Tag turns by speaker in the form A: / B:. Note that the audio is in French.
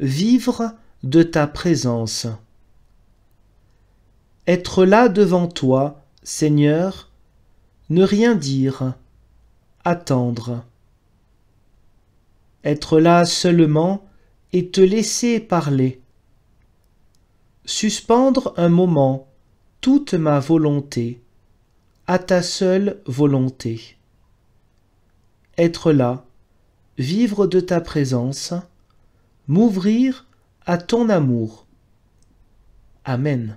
A: vivre de ta présence. Être là devant toi, Seigneur, ne rien dire, attendre. Être là seulement et te laisser parler. Suspendre un moment toute ma volonté à ta seule volonté. Être là, vivre de ta présence, m'ouvrir à ton amour. Amen.